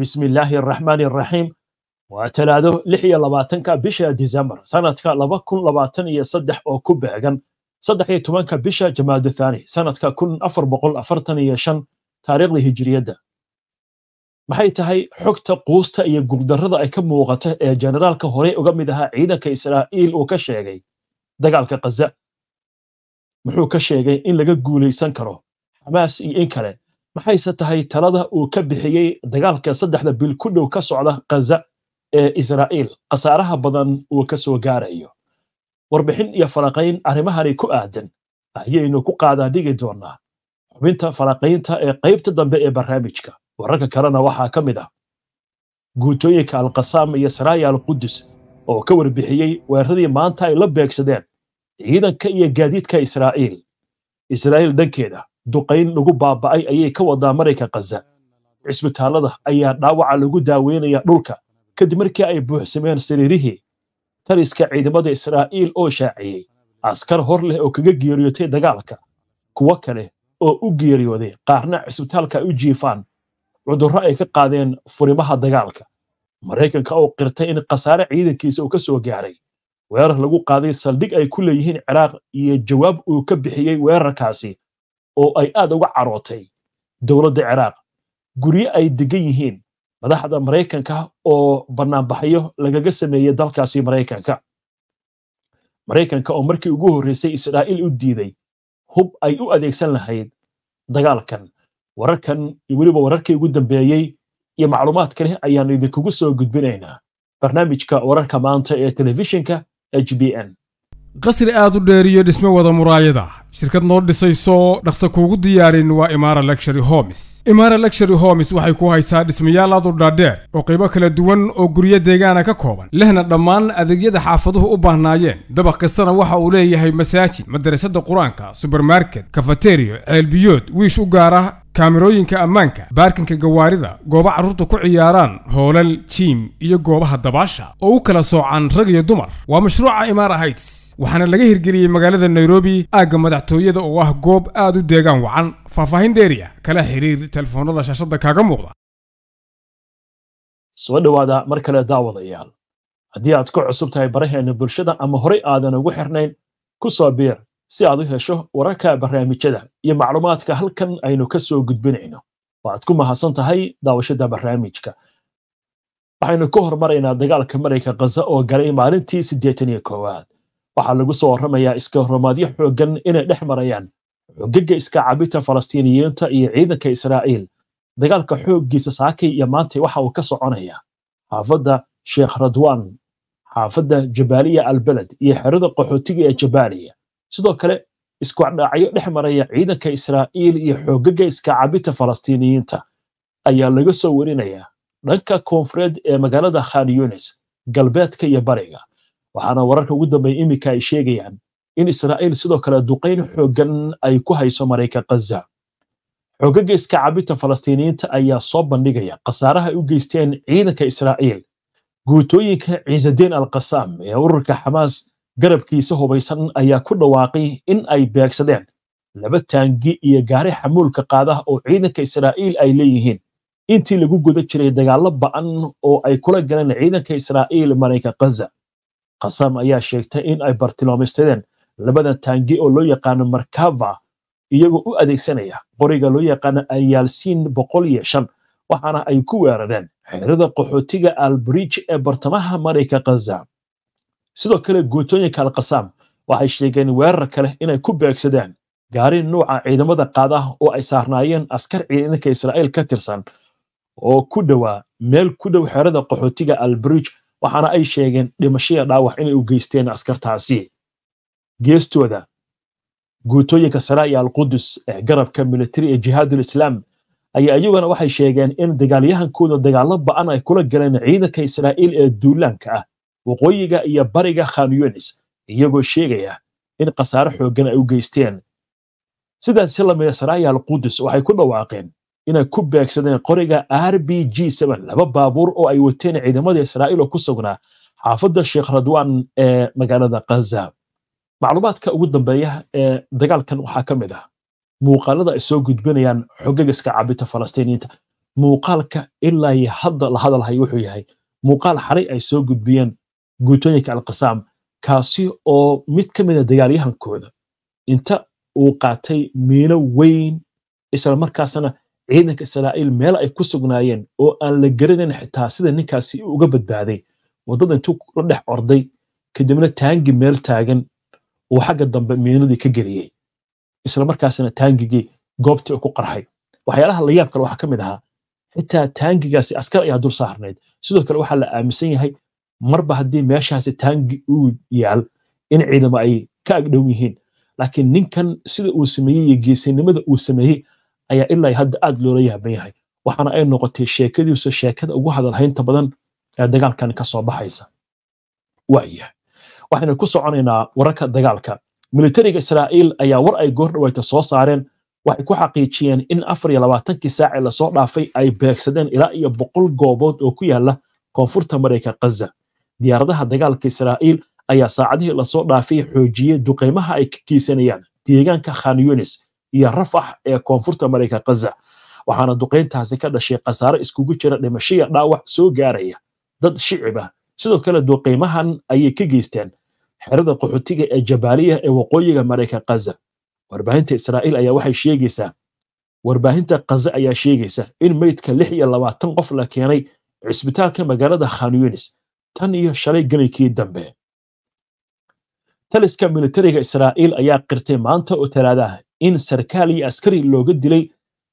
bismillaahi araxmaani araxiim waa talaado lix iyo labaatanka bisha disembar sanadka laba kun labaatan iyo saddex oo ku beegan saddex iyo tobanka bisha jamaada sanadka kun afar boqol afartan iyo shan taariikhda hijiriyadda maxay tahay xogta quusta iyo guuldarrada ay ka muuqata ee jenaraalka horey uga mid ahaa ciidanka israa'iil uu ka sheegay dagaalka khaza muxuu ka sheegay in laga guulaysan karo xamaas iyo in kale maxayse tahay talada uu ka bixiyey dagaalka saddexda bil ku dhow ka socda khaza ee israa'iil khasaaraha badan uu ka soo gaarayo warbixin iyo falaqayn arrimahani ku aadan ayaynu ku qaadaa dhigi doonaa xubinta falaqaynta ee qaybta dambe ee barnaamijka wararka kalena waxaa ka mid ah guutooyinka alkasaam iyo saraaya alqudus oo ka warbixiyey weeraradii maanta ay la beegsadeen ciidanka iyo gaadiidka israa'iil israa'iil dhankeeda duqayn lagu baaba'ay ayay ka wadaa maraykan khaza cisbitaalada ayaa dhaawaca lagu daaweynayaa dhulka kadib markii ay buuxsameen sariirihii tariska ciidamada israa'iil oo shaaciyey askar hor leh oo kaga geeriyootay dagaalka kuwo kale oo u geeriyooday qaarna cisbitaalka ay u jiifaan cudurro ay ka qaadeen furimaha dagaalka maraykanka oo qirtay in khasaare ciidankiisa uu ka soo gaaray weerar lagu qaaday saldhig ay ku leeyihiin ciraaq iyo jawaab uu ka bixiyey weerarkaasi oo ay aad uga carootay dowladda ciraaq guryo ay degan yihiin madaxda maraykanka oo bannaanbaxyo lagaga sameeyey dalkaasi maraykanka maraykanka oo markii ugu horraysay israa'iil u diiday hub ay u adeegsan lahayd dagaalkan wararkan iyo weliba wararkii ugu dambeeyey iyo macluumaad kale ayaannu idinkugu soo gudbinaynaa barnaamijka wararka maanta ee telefishinka h b n qasri aad u dheer dhisme wada muraayada shirkad noo dhisayso dhaqsa kuugu diyaarin waa imaara luxury homes imaara luxury homes waxay ku haysaa dhismayaal aad dhaadheer oo qiibo kala duwan oo guryo deegaana ka kooban lehna dhammaan adeegyada xaafaduhu u baahnaayeen dabaq kastana waxa uu leeyahay masaajid madarasada qur-aanka subermarket kafateriyo ceelbiyood wiish u gaar gaara kaamirooyinka ammaanka baarkinka gawaarida goobo carruurta ku ciyaaraan hoolal jiim iyo goobaha dabaasha oo u kala soocaan rag iyo dumar waa mashruuca imaara hayts waxaana laga hirgeliyey magaalada nairobi aagga madaxtooyada oo ah goob aad u deegaan wacan faahfaahin dheeriya kala xiriir telefoonada shaashadda kaaga muuqda soo dhowaada mar kale daawadayaal haddii aad ku cusub tahay baraheenna bulshada ama horay aadan ugu xirnayn ku soo biir si aad u hesho wararka barnaamijyada iyo macluumaadka halkan aynu kasoo soo gudbinayno waaad ku mahadsan tahay daawashada barnaamijka waxaynu ku hormaraynaa dagaalka mareyka khaza oo galay maalintii siddeetan iyo koowaad waxaa lagu soo warramayaa iska hormaadyo xooggan inay dhex marayaan xogaga iska cabita falastiiniyiinta iyo ciidanka israa'iil dagaalka xooggiisa saakay iyo maanta waxa uu ka soconaya xaafadda sheekh radwaan xaafadda jabaaliya albeled iyo xerada qaxootiga ee jabaaliya sidoo kale iskucdhaacyo dhex maraya ciidanka israa'iil iyo xoogaga iskacabita falastiiniyiinta ayaa laga soo werinayaa dhanka koonfureed ee magaalada khan yunis galbeedka iyo bariga waxaana wararka ugu dambeeya iminka ay sheegayaan in israa'iil sidoo kale duqayn xooggan ay ku hayso maraykan khaza xoogaga iskacabita falastiiniyiinta ayaa soo bandhigaya khasaaraha ay u geysteen ciidanka israa'iil guutooyinka ciisadeen al qasaam ee ururka xamaas garabkiisa hubaysan ayaa ku dhawaaqay in ay beegsadeen laba taangi iyo gaari xamuulka qaada oo ciidanka israa'iil ay leeyihiin intii lagu guda jiray dagaallo ba'an oo ay kula galeen ciidanka israa'iil marayka khaza khasam ayaa sheegtay in ay bartilmaamaystadeen labada taangi oo loo yaqaano markava iyagoo u adeegsanaya qoriga loo yaqaano ayaalsiin boqol iyo shan waxaana ay ku weerareen xerada qaxootiga albriij ee bartamaha marayka khaza sidoo kale guutooyinka alkasaam waxay sheegeen weerar kale inay ku beegsadeen gaari nuuca ciidamada qaad ah oo ay saarnaayeen askar ciidanka israa'iil ka tirsan oo ku dhowaa meel ku dhow xerada qaxootiga albrij waxaana ay sheegeen dhimashaya dhaawax inay u geysteen askartaasi geestooda guutooyinka saraa'iya alqudus ee garabka militari ee jihaadul islaam ayaa iyaguna waxay sheegeen in dagaalyahankooda dagaallo ba'an ay kula galeen ciidanka israa'iil ee duulaanka ah waqooyiga iyo bariga khan yunis iyagoo sheegaya in khasaare xooggan ay u geysteen sidaas si lamida ah saraayaal alqudus waxay ku dhawaaqeen inay ku beegsadeen qoriga r b g laba baabuur oo ay wateen ciidamada israa'iil oo ku sugnaa xaafadda sheekh radwan ee magaalada khaza macluumaadka ugu dambeeya ee dagaalkan waxaa ka mid ah muuqaalada ay soo gudbinayaan xogagiska cabita falastiiniyiinta muuqaalka ilaa hadda la hadalhay wuxuu yahay muuqaal xalay ay soo gudbiyeen guutooyinka alqisaam kaasi oo mid ka a ah dagaalyahankooda inta uu qaatay miino weyn isla markaasna ciidanka israa'iil meel ay ku sugnaayeen oo aan la garanayn xitaa sida ninkaasi uga badbaaday waddada intuu la dhex orday kadibna taangi meel taagan uu xagga dambe miinadii ka geliyey islamarkaasna taangigii goobtii uu ku qarxay waxyaalaha la kale waxaa ka mid ahaa xitaa taangigaasi askar ayaa dul saarnayd sidoo kale waxaa la aaminsan yahay marba haddii meeshaasi taangi uu yaal in ciidamo ay ka agdhow yihiin laakiin ninkan sida uu sameeyey iyo geesinimada uu sameeyey ayaa ilaa hadda aad loola yaaban yahay waxaana ay noqotay sheekadiisu sheekada ugu hadalhaynta badan ee dagaalkan ka baxaysa waayahay waxaynu ku soconaynaa wararka dagaalka militariga israa'iil ayaa war ay goor dhawayta soo saareen waxay ku xaqiijiyeen in afar iyo labaatankii saac ee lasoo dhaafay ay beegsadeen ilaa iyo boqol goobood oo ku yaala koonfurta marayka khaza diyaaradaha dagaalka israa'iil ayaa saacadihii lasoo dhaafay xoojiyey duqaymaha ay ka geysanayaan deegaanka khan iyo rafax ee koonfurta marayka kaza waxaana duqayntaasi ka dhashay khasaare iskugu jira dhimashiya dhaawac soo gaaraya dad shicib ah sidoo kale duqeymahan ayay ka geysteen xerada qaxootiga ee jabaaliya ee waqooyiga marayka kaza warbaahinta israa'iil ayaa waxay sheegaysaa warbaahinta kaza ayaa sheegaysa in meydka lix iyo labaatan qof la keenay cisbitaalka magaalada khanyunis tan iyo shalay gelaykii dambe taliska militariga israa'iil ayaa qirtay maanta oo talaadaha in sarkaal iyo askari looga dilay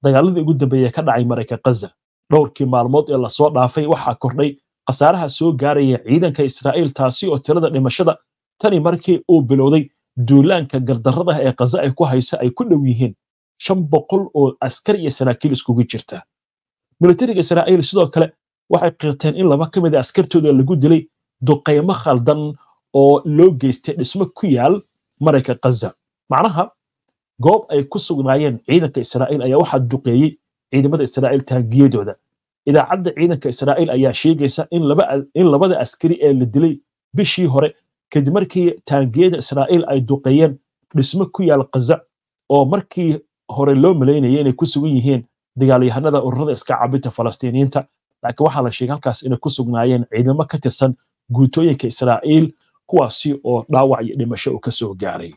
dagaaladii ugu dambeeye ka dhacay marayka kaza dhowrkii maalmood ee lasoo dhaafay waxaa kordhay khasaaraha soo gaaraya ciidanka israa'iil taasi oo tirada dhimashada tani markii uu bilowday duulaanka gardarrada ee khaza ay ku haysa ay ku dhow yihiin shan boqol oo askari iyo saraakiil iskugu jirta militariga israa'iil sidoo kale waxay qirteen in laba ka mida ah askartooda lagu dilay duqeymo khaldan oo loo geystay dhismo ku yaal marayka kaza macnaha goob ay ku sugnaayeen ciidanka israa'iil ayaa waxaa duqeeyey ciidamada israa'iil taangiyadooda idaacadda ciidanka israa'iil ayaa sheegaysa in labada askari ee la dilay bishii hore kadib markii taangiyada israa'iil ay duqeeyeen dhismo ku yaal kaza oo markii hore loo malaynayay inay ku sugan yihiin dagaalyahanada ururada iska cabinta falastiiniyiinta laakiin waxaa la sheegay halkaas inay ku sugnaayeen ciidamo ka tirsan guutooyinka israa'iil kuwaasi oo dhaawac iyo dhimasho uu kasoo gaaray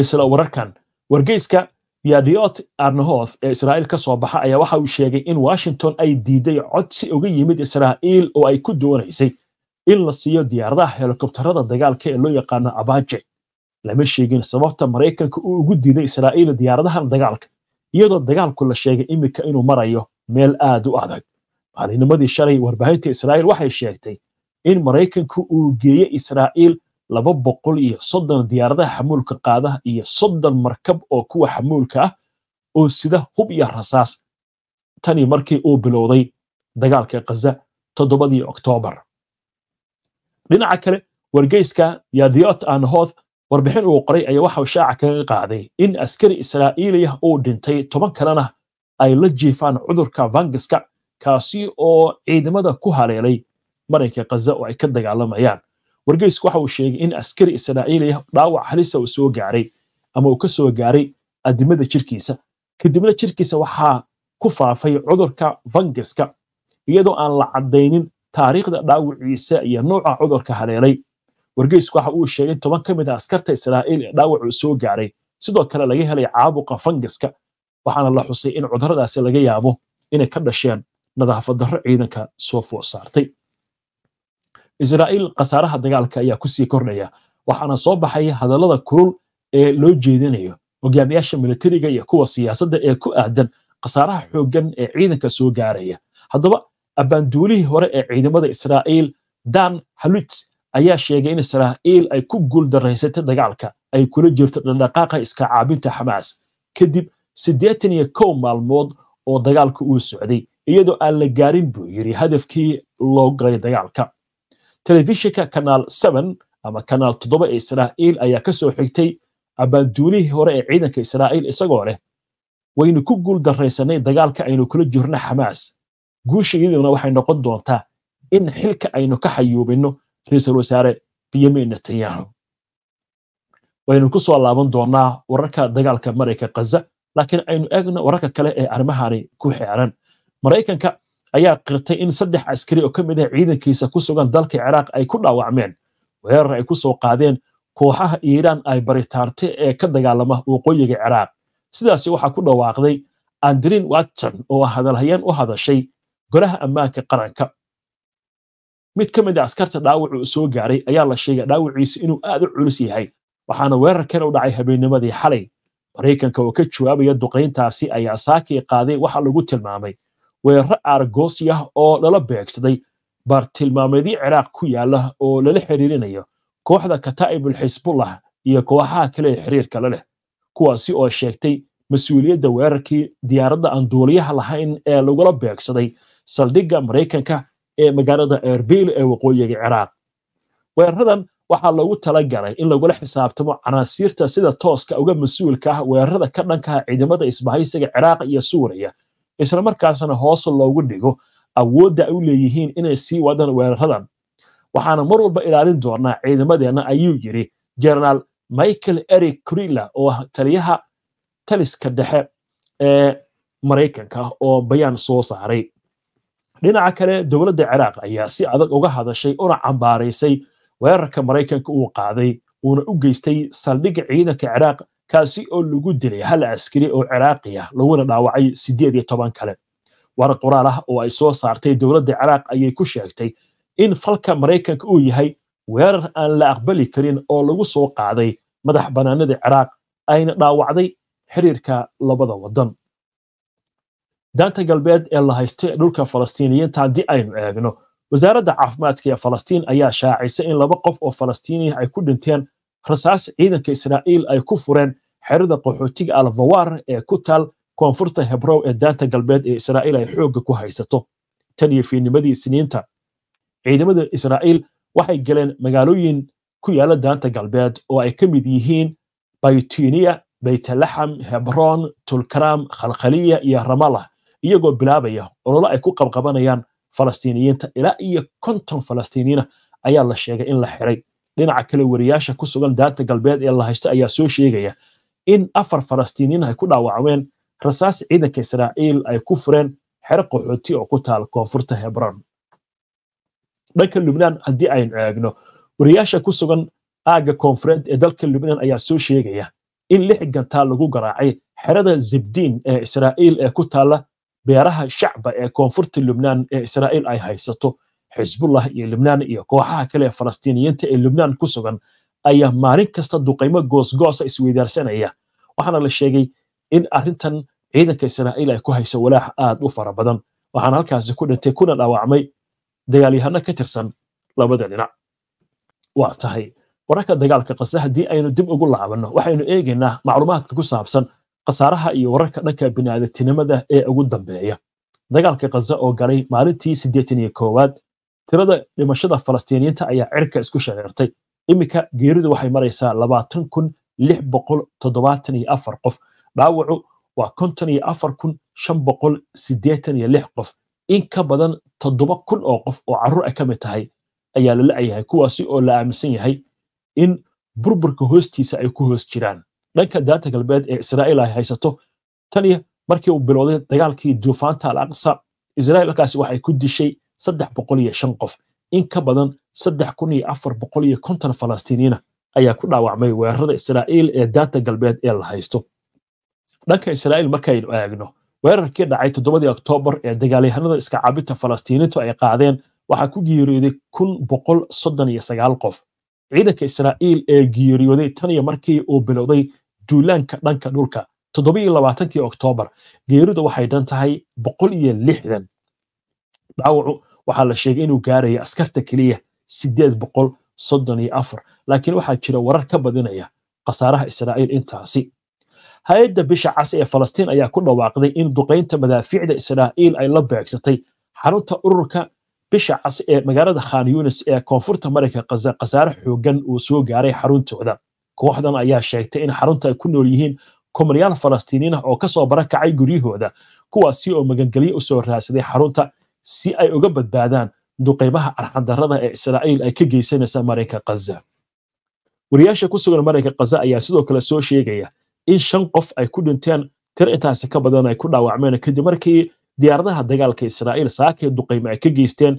isla wararkan wargeyska yadiot arnahoth ee israa'iil ka soo baxa ayaa waxa uu sheegay in washington ay diiday codsi uga yimid israa'iil oo ay ku doonaysay in la siiyo diyaaradaha helikobtarada dagaalka ee loo yaqaano abaje lama sheegin sababta maraykanka uu ugu diiday israa'iil diyaaradahan dagaalka iyadoo dagaalku la sheegay iminka inuu marayo meel aad u adag maalinimadii shalay warbaahinta israa'iil waxay sheegtay in maraykanku uu geeyey israa'iil laba boqol iyo soddon diyaaradaha xamuulka qaadaha iyo soddon markab oo kuwa xamuulka ah oo sida hub iyo rasaas tani markii uu bilowday dagaalka khaza toddobadii oktoobar dhinaca kale wargeyska yadiot anhoth warbixin uu qoray ayaa waxa shaaca kaga qaaday in askari israa'iiliyah uu dhintay toban kalena ay la jiifaan cudurka vangiska kaasi oo ciidamada ku haleelay marinka kaza oo ay ka dagaalamayaan wargeysku waxa uu sheegay in askari israa'iiliya dhaawac halisa ah uu soo gaaray ama uu ka soo gaaray adimada jirkiisa kadibna jirkiisa waxaa ku faafay cudurka fangaska iyadoo aan la caddaynin taariikhda dhaawaciisa iyo nooca cudurka haleelay wargeysku waxa uu sheegay in toban ka mid a ah askarta israa'iil ee dhaawac uu soo gaaray sidoo kale laga helay caabuqa fangaska waxaana la xusay in cuduradaasi laga yaabo inay ka dhasheen nadaafad darro ciidanka soo foo saartay israa'iil khasaaraha dagaalka ayaa ku sii kordhaya waxaana soo baxaya hadallada kulul ee loo jeedinayo hogaamiyaasha militariga iyo kuwa siyaasadda ee ku aadan khasaaraha xooggan ee ciidanka soo gaaraya haddaba abbaanduulihii hore ee ciidamada israa'iil dan halutz ayaa sheegay in israa'iil ay ku guuldaraysatay dagaalka ay kula jirto dhaqdhaqaaqa iska caabinta xamaas kadib siddeetan iyo kow maalmood oo dagaalka uu socday iyadoo aan la gaarin buu yidhi hadafkii loo galay dagaalka telefishinka kanaal n ama kanaal toddoba ee israa'iil ayaa ka soo xigtay abbaanduulihii hore ee ciidanka israa'iil isagoo leh waynu ku guul daraysanay dagaalka aynu kula jirno xamaas guushayaduna waxay noqon doontaa in xilka aynu ka xayuubinno ra'iisul wasaare benyamin netanyahu waynu ku soo laaban doonaa wararka dagaalka marayka kaza laakiin aynu eegno wararka kale ee arrimahaani ku xeeran maraykanka ayaa qirtay in saddex askari oo ka mid ah ciidankiisa ku sugan dalka ciraaq ay ku dhaawacmeen weerar ay ku soo qaadeen kooxaha iiraan ay baritaarte ee ka dagaalama waqooyiga ciraaq sidaasi waxaa ku dhawaaqday andrin watson oo hadalhayeen u hadashay golaha ammaanka qaranka mid ka mid a ah askarta dhaawacu soo gaaray ayaa la sheegay dhaawaciisu inuu aad u culus yahay waxaana weerarkan u dhacay habeennimadii xalay maraykanka oo ka jawaabaya duqayntaasi ayaa saakii qaaday waxa lagu tilmaamay weeraro aaragoosi ah oo lala beegsaday bartilmaameedyo ciraaq ku yaala oo lala xiriirinayo kooxda kataa'ibul xisbullah iyo kooxaha kale ee xiriirka le leh kuwaasi oo sheegtay mas-uuliyadda weerarkii diyaaradda aan duuliyaha lahayn ee lagula beegsaday saldhigga maraykanka ee magaalada erbil ee waqooyiga ciraaq weeraradan waxaa loogu tala galay in lagula xisaabtamo canaasiirta sida tooska uga mas-uulka ah weerarada ka dhankaha ah ciidamada isbahaysiga ciraaq iyo suuriya isla markaasna hoos loogu dhigo awoodda ay u leeyihiin inay sii wadaan weeraradan waxaana mar walba ilaalin doonaa ciidamadeenna ayuu yidhi genaraal michael eric crilla oo ah taliyaha taliska dhexe ee maraykanka oo bayaan soo saaray dhinaca kale dowladda ciraaq ayaa si adag uga hadashay una cambaaraysay weerarka maraykanka uu qaaday uuna u geystay saldhigga ciidanka ciraaq kaasi oo lagu dilay hal askari oo ciraaqi ah laguna dhaawacay sideed iyo toban kale war qoraal ah oo ay soo saartay dowladda ciraaq ayay ku sheegtay in falka maraykanka uu yahay weerar aan la aqbali karin oo lagu soo qaaday madax bannaanida ciraaq ayna dhaawacday xiriirka labada waddan daanta galbeed ee la haysta ee dhulka falastiiniyiinta haddii aynu eegno wasaaradda caafimaadka ee falastiin ayaa shaacisa in laba qof oo falastiiniya ah ay ku dhinteen rasaas ciidanka israa'iil ay ku fureen xerada qaxootiga alfawar ee ku taal koonfurta hebrow ee daanta galbeed ee israa'iil ay xoogga ku haysato tan iyo fiidnimadii isniinta ciidamada israa'iil waxay galeen magaalooyin ku yaala daanta galbeed oo ay ka mid yihiin baytiniya baytalaxam hebroon tulkaraam khalkhaliya iyo ramalah iyagoo bilaabaya ololo ay ku qabqabanayaan falastiiniyiinta ilaa iyo konton falastiiniina ayaa la sheegay in la xiray dhinaca kale wariyaasha ku sugan daanta galbeed ee la haysto ayaa soo sheegaya in afar falastiiniin ay ku dhaawacmeen rasaas ciidanka israa'iil ay ku fureen xero qaxooti oo ku taal koonfurta hebron dhanka lubnaan haddii ayn eegno wariyaasha ku sugan aagga koonfureed ee dalka lubnaan ayaa soo sheegaya in lix gantaal lagu garaacay xerada zibdiin ee israa'iil ee ku taalla beeraha shacba ee koonfurta lubnaan ee israa'iil ay haysato xisbullah iyo lubnaan iyo kooxaha kale ee falastiiniyiinta ee libnaan ku sugan ayaa maalin kasta duqeymo goosgoosa isweydaarsanaya waxaana la sheegay in arrintan ciidanka israa'iil ay ku hayso walaax aad u fara badan waxaana halkaasi ku dhintay kuna dhaawacmay dagaalyahano ka tirsan labada dhinac waa tahay wararka dagaalka qase haddii aynu dib ugu laabanno waxaynu eegaynaa macluumaadka ku saabsan khasaaraha iyo wararka dhanka bini'aadatinimada ee ugu dambeeya dagaalka kaza oo galay maalintii siddeetan iyo koowaad tirada dhimashada falastiiniyiinta ayaa cirka isku shareertay iminka geeridu waxay maraysaa labaatan kun lix boqol toddobaatan iyo afar qof dhaawacu waa konton iyo afar kun shan boqol siddeetan iyo lix qof in ka badan toddoba kun oo qof oo carruur ay ka mid tahay ayaa la la'yahay kuwaasi oo la aaminsan yahay in burburka hoostiisa ay ku hoos jiraan dhanka daanta galbeed ee israa'iil ay haysato taniya markii uu bilowday dagaalkii duufaanta al aqsa israa'iil halkaasi waxay ku dishay saddex boqol iyo shan qof in ka badan saddex kun iyo afar boqol iyo konton falastiiniina ayaa ku dhaawacmay weerarada israa'iil ee daanta galbeed ee la haysto dhanka israa'iil markaynu eegno weerarkii dhacay toddobadii oktoobar ee dagaalyahanada iska cabinta falastiiniintu ay qaadeen waxaa ku geeriyooday kun boqol soddon iyo sagaal qof ciidanka israa'iil ee geeriyooday tan iyo markii uu bilowday duulaanka dhanka dhulka toddobiiyo labaatankii oktoobar geeridu waxay dhan tahay boqol iyo lixdan dhaawacu waxaa la sheegay inuu gaarayo askarta keliya sideed boqol soddon iyo afar laakiin waxaa jira warar ka badinaya khasaaraha israa'iil intaasi hay-adda bisha cas ee falastiin ayaa ku dhawaaqday in duqaynta madaafiicda israa'iil ay la beegsatay xarunta ururka bisha cas ee magaalada khan yunis ee koonfurta maraykanka khasaare xoogan uu soo gaaray xaruntooda kooxdan ayaa sheegtay in xarunta ay ku nool yihiin kumanyaal falastiiniin ah oo kasoo barakacay guryahooda kuwaasi oo magangelyo usoo soo raadsaday xarunta si ay uga badbaadaan duqeymaha arxandarada ee israa'iil ay ka geysanaysa marayka khaza wariyaasha ku sugan marayka khaza ayaa sidoo kale soo sheegaya in shan qof ay ku dhinteen tir intaasi ka badan ay ku dhaawacmeen kadib markii diyaaradaha dagaalka israa'iil saakii duqeyme ay ka geysteen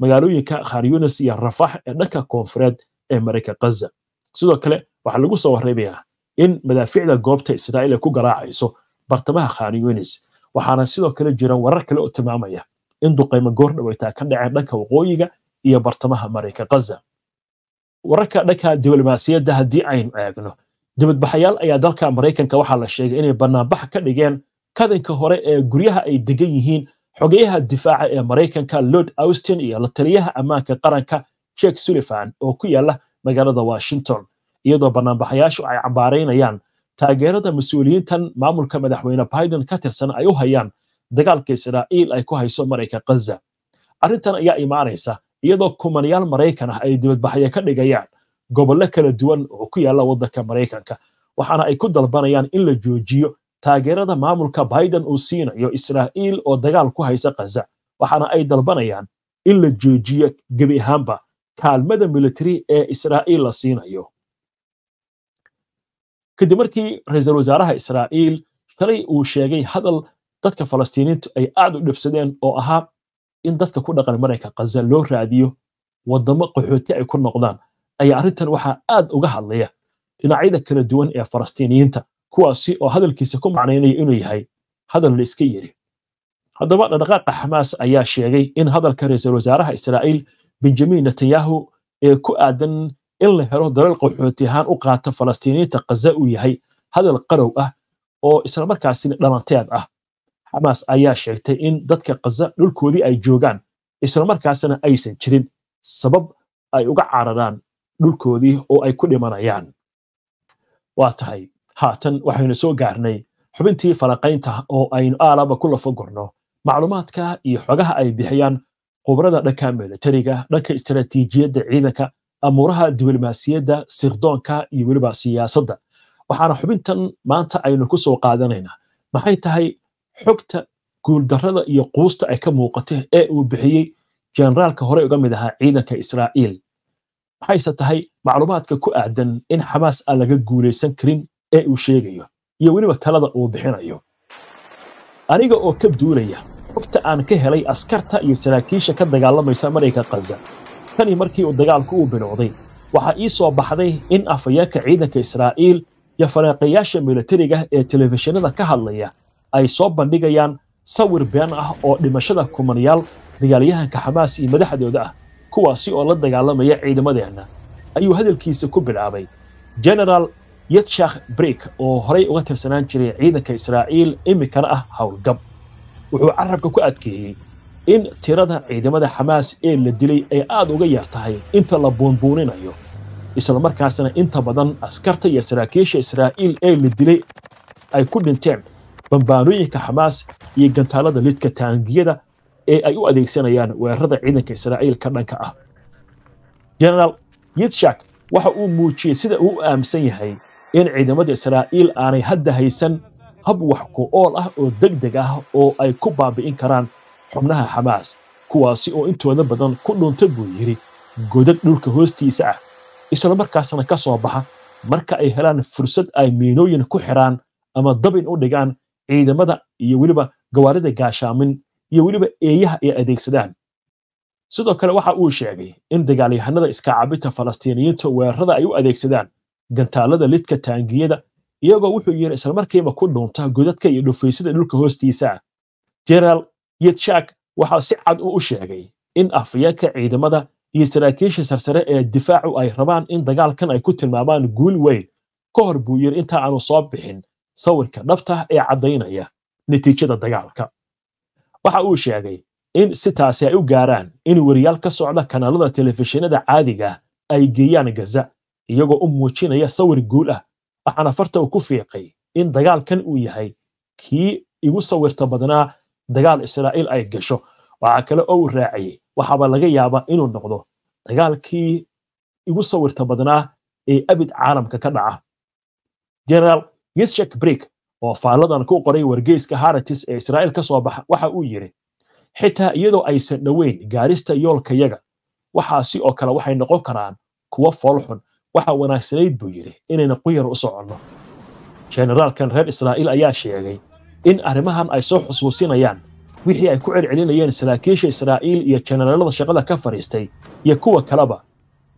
magaalooyinka khan iyo rafax ee dhanka koonfureed ee marayka khaza sidoo kale waxaa lagu soo warreymayaa in madaafiicda goobta israa'iil ay ku garaacayso bartamaha khan yunis waxaana sidoo kale jiran warar kale oo tilmaamaya in duqaymo goordhawaytaa ka dhaceen dhanka waqooyiga iyo bartamaha maraykan ghaza wararka dhanka diblomaasiyadda haddii aynu eegno dibadbaxayaal ayaa dalka maraykanka waxaa la sheegay inay bannaanbax ka dhigeen kadanka hore ee guryaha ay degan yihiin xogeyaha difaaca ee maraykanka lord austin iyo la taliyaha ammaanka qaranka jek sullivan oo ku yaala magaalada washington iyadoo bannaanbaxayaashu ay cambaaraynayaan taageerada mas-uuliyiintan maamulka madaxweyne biden ka tirsan ay u hayaan dagaalka israa'iil ay ku hayso mareyka ghaza arrintan ayaa imaanaysa iyadoo kumanayaal maraykan ah ay dibadbaxyo ka dhigayaan gobollo kala duwan oo ku yaala waddanka maraykanka waxaana ay ku dalbanayaan in la joojiyo taageerada maamulka biden uu siinayo israa'iil oo dagaal ku haysa ghaza waxaana ay dalbanayaan in la joojiyo gebi ahaanba kaalmada militari ee israa'iil la siinayo kadib markii ra-iisul wasaaraha israa'iil shalay uu sheegay hadal dadka falastiiniintu ay aad u dhibsadeen oo ahaa in dadka ku dhaqan marayka khaza loo raadiyo waddamo qaxooti ay ku noqdaan ayaa arrintan waxaa aad uga hadlaya dhinacyada kala duwan ee falastiiniyiinta kuwaasi oo hadalkiisa ku macnaynaya inuu yahay hadal la iska yiri haddaba dhaqdhaqaaqa xamaas ayaa sheegay in hadalka ra'iisul wasaaraha israa'iil benjamin netanyahu ee ku aadan in la helo dalal qaxooti ahaan u qaata falastiiniyiinta khaza uu yahay hadal qarow ah oo islamarkaasina dhalanteed ah xamaas ayaa sheegtay in dadka kaza dhulkoodii ay joogaan islamarkaasna aysan jirin sabab ay uga cararaan dhulkoodii oo ay ku dhimanayaan waa tahay haatan waxaynu soo gaarnay xubintii falaqaynta oo aynu aalaba ku lafagurno macluumaadka iyo xogaha ay bixiyaan khubrada dhanka milatariga dhanka istaraatiijiyadda ciidanka amuuraha diblomaasiyadda sirdoonka iyo weliba siyaasadda waxaana xubintan maanta aynu ku soo qaadanayna maxay tahay xogta guuldarrada iyo quusta ay ka muuqata ee uu bixiyey jenaraalka horey uga mid ahaa ciidanka israa'iil maxayse tahay macluumaadka ku aadan in xamaas aan laga guulaysan karin ee uu sheegayo iyo weliba talada uu bixinayo aniga oo ka duulaya xogta aan ka helay askarta iyo saraakiisha ka dagaalamaysa marayka khaza tani markii uu dagaalku uu bilowday waxaa ii soo baxday in afhayeenka ciidanka israa'iil iyo faleeqayaasha militariga ah ee telefishinada ka hadlaya ay soo bandhigayaan sawir been ah oo dhimashada kumanayaal dagaalyahanka xamaas iyo madaxdooda ah kuwaasi oo la dagaalamaya ciidamadeenna ayuu hadalkiisa ku bilaabay jenaral yetshakh brik oo horay uga tirsanaan jiray ciidanka israa'iil iminkana ah howlgab wuxuu carabka ku adkeeyey in tirada ciidamada xamaas ee la dilay ay aad uga yar tahay inta la buunbuuninayo islamarkaasna inta badan askarta iyo saraakiisha israa'iil ee la dilay ay ku dhinteen bambaanooyinka xamaas iyo gantaalada lidka taangiyada ee ay u adeegsanayaan weerarada ciidanka israa'iilka dhanka ah genaraal yitshak waxa uu muujiyey sida uu u aaminsan yahay in ciidamada israa'iil aanay hadda haysan hab wax ku ool ah oo deg deg ah oo ay ku baabi'in karaan xubnaha xamaas kuwaasi oo intooda badan ku dhunta buu yidhi godad dhulka hoostiisa ah isla markaasna ka soo baxa marka ay helaan fursad ay miinooyin ku xidhaan ama dabin u dhigaan ciidamada iyo weliba gawaarida gaashaamin iyo weliba eeyaha ay adeegsadaan sidoo kale waxa uu sheegay in dagaalyahanada iskaacabinta falastiiniyiinta weerarada ay u adeegsadaan gantaalada lidka taangiyada iyagoo wuxuu yiri islamarkiiba ku dhuunta godadka iyo dhufaysada dhulka hoostiisa jeneraal yedshak waxaa si cad u sheegay in afyeenka ciidamada iyo saraakiisha sarsare ee difaacu ay rabaan in dagaalkan ay ku tilmaamaan guul weyn ka hor buu yiri inta aanu soo bixin sawirka dhabta ee caddaynaya natiijada dagaalka waxa uu sheegay in si taasi ay u gaaraan in wariyaal ka socda kanaalada telefishinada caadiga ah ay geeyaan gaza iyagoo u muujinaya sawir guul ah waxaana farta uu ku fiiqay in dagaalkan uu yahay kii igu sawirta badnaa dagaal israa'iil ay gasho waxaa kale oo uu raaciyey waxaaba laga yaabaa inuu noqdo dagaalkii igu sawirta badnaa ee abid caalamka ka dhaca yeshek brik oo faalladan ku qoray wargeyska haratis ee israa'iil ka soo baxa waxa uu yidhi xitaa iyadoo aysan dhoweyn gaarista yoolkayaga waxaasi oo kale waxay noqon karaan kuwo foolxun waxa wanaagsanayd buu yidhi inayna quyar u soconno generaalkan reer israa'iil ayaa sheegay in arrimahan ay soo xusuusinayaan wixii ay ku celcelinayeen saraakiisha israa'iil iyo jeneraalada shaqada ka fadhiistay iyo kuwa kaleba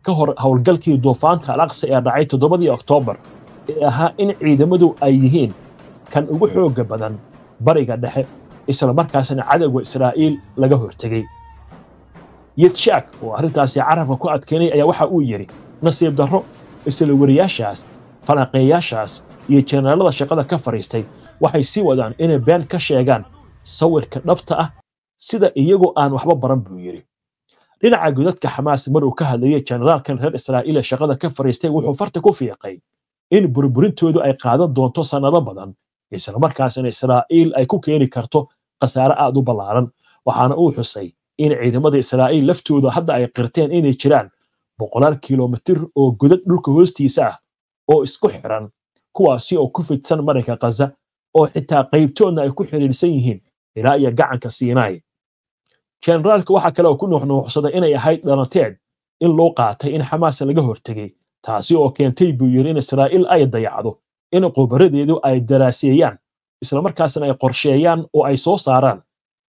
ka hor howlgalkii duufaanta alaqsa ee dhacay toddobadii oktoobar ee ahaa in ciidamadu ay yihiin kan ugu xoogga badan bariga dhexe isla markaasna cadowga israa'iil laga hortegey yidshaak oo arrintaasi carabka ku adkeynay ayaa waxa uu yidhi nasiib darro isla wariyaashaas falanqeeyaashaas iyo jenaraalada shaqada ka fadhiistay waxay sii wadaan inay been ka sheegaan sawirka dhabta ah sida iyagoo aan waxba baran buu yidhi dhinaca godadka xamaas mar uu ka hadlayay jenaraalkan reer israa'iil ee shaqada ka fadhiistay wuxuu farta ku fiiqay in burburintoodu ay qaadan doonto sannado badan isla markaasina israa'iil ay ku keeni karto khasaare aad u ballaaran waxaana uu xusay in ciidamada israa'iil laftooda hadda ay qirteen inay jiraan boqolaal kilomitir oo godad dhulka hoostiisa ah oo isku xiran kuwaasi oo ku fidsan marinka khaza oo xitaa qaybtoodna ay ku xiriirsan yihiin ilaa iyo gacanka siinaay jenaraalka waxaa kale oo ku nuuxnuuxsaday inay ahayd dhalanteed in loo qaatay in xamaas laga hortegey taasi oo keentay buu yidhi in israa'iil ay dayacdo in khubaradeedu ay daraaseeyaan islamarkaasna ay qorsheeyaan oo ay soo saaraan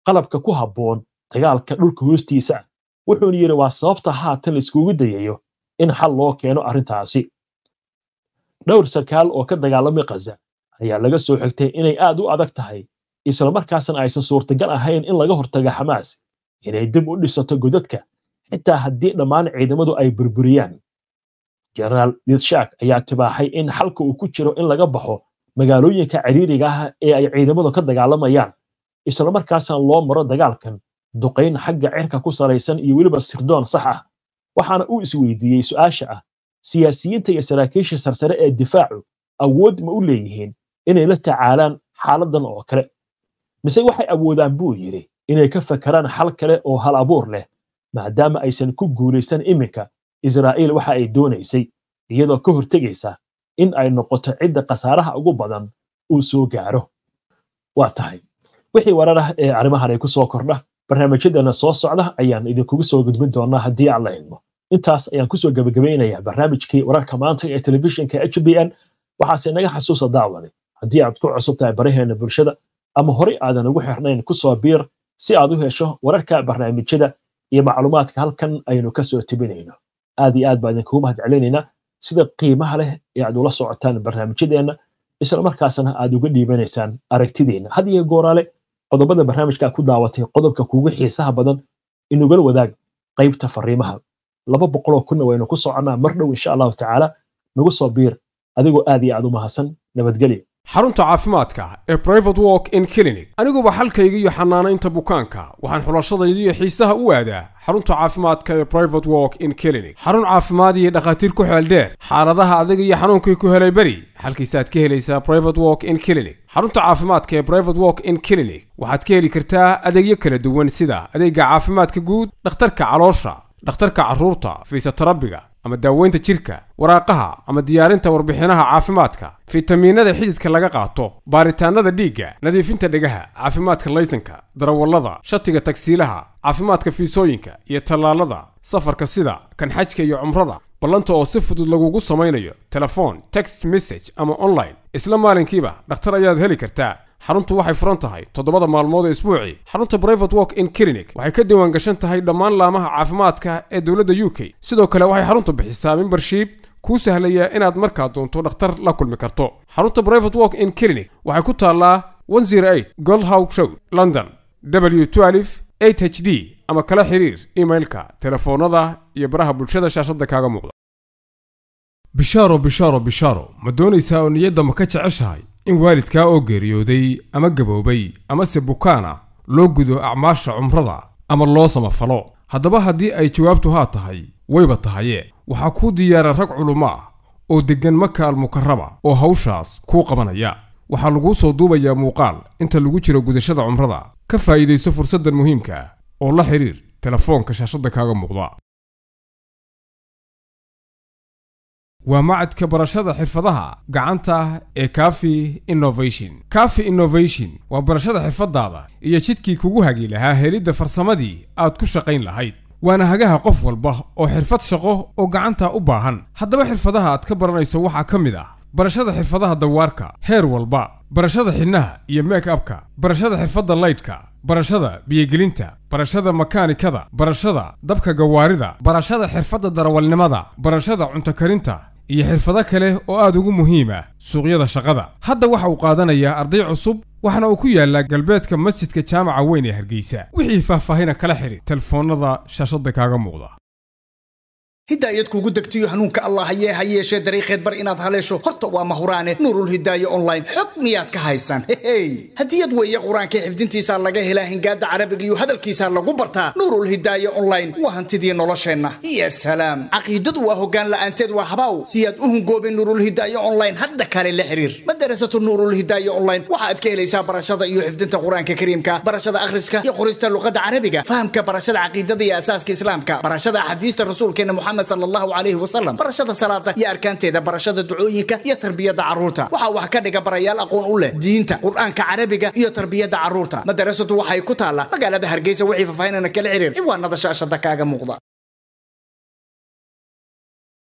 qalabka ku habboon dagaalka dhulka hoostiisa ah wuxuuna yidhi waa sababta haatan laiskugu dayayo in xal loo keeno arrintaasi dhowr sarkaal oo ka dagaalamay khaza ayaa laga soo xigtay inay aad u adag tahay islamarkaasna aysan suurtagal ahayn in laga hortago xamaas inay dib u dhisato godadka xitaa haddii dhammaan ciidamadu ay burburiyaan jenaraal diidshaak ayaa tibaaxay in xalka uu ku jiro in laga baxo magaalooyinka ciriiriga ah ee ay ciidamadu ka dagaalamayaan isla loo maro dagaalkan duqayn xagga cirka ku salaysan iyo weliba sirdoon sax ah waxaana uu isweydiiyey su'aasha ah siyaasiyiinta iyo saraakiisha sarsare ee difaacu awood ma u leeyihiin inay la tacaalaan xaaladdan oo kale mise waxay awoodaan buu yidhi inay ka fakaraan xal kale oo hal abuur leh maadaama aysan ku guulaysan iminka israa'iil waxa ay doonaysay iyadoo ka hortegaysa in ay noqoto cidda khasaaraha ugu badan uu soo gaaro waa tahay wixii warar ah ee arrimahan ay ku soo kordha barnaamijyadeena soo socda ayaan idinkugu soo gudbin doonaa haddii alla idmo intaas ayaan kusoo gebagabaynayaa barnaamijkii wararka maanta ee telefishinka h b n waxaase naga xasuusa daawade haddii aad ku cusub tahay baraheena bulshada ama horey aadan ugu xirnayn kusoo biir si aad u hesho wararka barnaamijyada iyo macluumaadka halkan aynu kasoo soo aad iyo aad baa idinkugu mahadcelinaynaa sida qiimaha leh ee aad ula socotaan barnaamijyadeenna isla markaasna aad uga dhiibanaysaan aragtideenna had iyo gooraale qodobada barnaamijkaa ku daawatay qodobka kugu xiisaha badan inugala wadaag qaybta fariimaha laba boqol oo kunna waynu ku soconnaa mar dhow insha allahu tacaala nagu soo biir adigoo aad iyo aad u mahadsan nabadgelya xarunta caafimaadka ee brivate work in clinic aniguba xalkayga iyo xanaanaynta bukaanka waxaan xulashadayda iyo xiisaha u aadaa xarunta caafimaadka ee private work in clinic xarun caafimaad iyo dhakhaatiir ku xeel dheer xaaladaha adag iyo xanuunkii ku helay beri xalkiisaad ka helaysaa private work in clinic xarunta caafimaadka ee private work in clinic waxaad ka heli kartaa adeegyo kala duwan sida adeega caafimaadka guud dhakhtarka caloosha dhakhtarka carruurta fiisotarabiga ama daaweynta jirka waraaqaha ama diyaarinta warbixinaha caafimaadka fitamiinada xididka laga qaato baaritaanada dhiigga nadiifinta dhegaha caafimaadka laysanka darawallada shatiga tagsiilaha caafimaadka fiisooyinka iyo tallaalada safarka sida kan xajka iyo cumrada ballanta oo si fudud lagugu samaynayo telefoon text message ama online isla maalinkiiba dhakhtar ayaad heli kartaa xaruntu waxay furan tahay toddobada maalmood ee isbuucii xarunta brivate walk in clinic waxay ka diiwaan gashan tahay dhammaan laamaha caafimaadka ee dowladda u k sidoo kale waxay xaruntu bixisaa mimbershiib kuu sahlaya inaad markaa doonto dhakhtar la kulmi karto xarunta brivate walk in clinic waxay ku taallaa goldhow road london w h d ama kala xiriir emailka telefoonada iyo baraha bulshada shaashadda kaaga muuqda bishaaro bishaaro bishaaro ma doonaysaa oo niyadda ma ka jeceshahay in waalidkaa oo geeriyooday ama gaboobay amase bukaana loo gudo acmaasha cumrada ama loo samafalo haddaba haddii ay jawaabtu haa tahay wayba tahaye waxaa kuu diyaara rag culummo ah oo deggan maka almukarama oo hawshaas kuu qabanaya waxaa laguu soo duubayaa muuqaal inta lagu jiro gudashada cumrada ka faa'iidayso fursaddan muhiimkaa ah oo la xidhiir telefoonka shaashadda kaaga muuqda waa macadka barashada xirfadaha gacanta ee kafi innovation kafi innovation waa barashada xirfadaada iyo jidkii kugu hagi lahaa helidda farsamadii aad ku shaqayn lahayd waana hagaha qof walba oo xirfad shaqo oo gacanta u baahan haddaba xirfadaha aad ka baranayso waxaa ka mid ah barashada xirfadaha dawaarka heer walba barashada xidhnaha iyo mek abka barashada xirfadda laydhka barashada biyogelinta barashada makaanikada barashada dabka gawaarida barashada xirfadda darawalnimada barashada cuntokarinta iyo xirfado kale oo aad ugu muhiim ah suuqyada shaqada hadda waxa uu qaadanayaa arday cusub waxaana uu ku yaallaa galbeedka masjidka jaamaca weyn ee hargeysa wixii faahfaahina kala xidhi telefoonnada shaashadda kaaga muuqda hidaayad kugu degtiyo hanuunka allah hayee ha yeeshee dariikheed bar inaad haleesho horta waa mahuraane nuurulhidaaye online xog miyaad ka haysan hehey hadiyad weeye qur-aanka xifdintiisaa laga helaa hingaadda carabiga iyo hadalkiisaa lagu bartaa hidaaye online waa hantidii nolosheenna iyo salaam caqiidadu waa hoggaan la'aanteed waa habaaw siyaad u hungoobin nuurulhidaaye online hadda kale la xiriir madarasatu nuurulhidaaye online waxaad ka helaysaa barashada iyo xifdinta qur-aanka kariimka barashada akhriska iyo qorista luqadda carabiga fahamka barashada caqiidada iyo asaaska islaamka barashada axaadiista rasuulkeena muxamed muxamed sallahu alayhi wasalam barashada salaada iyo arkaanteeda barashada ducooyinka iyo tarbiyadda carruurta waxaa wax ka dhiga barayaal aqoon u leh diinta qur-aanka carabiga iyo tarbiyadda carruurta madarasadu waxay ku taallaa magaalada hargeysa wixii faahfaahinana kala xiriir ciwaanada shaashada kaaga muuqda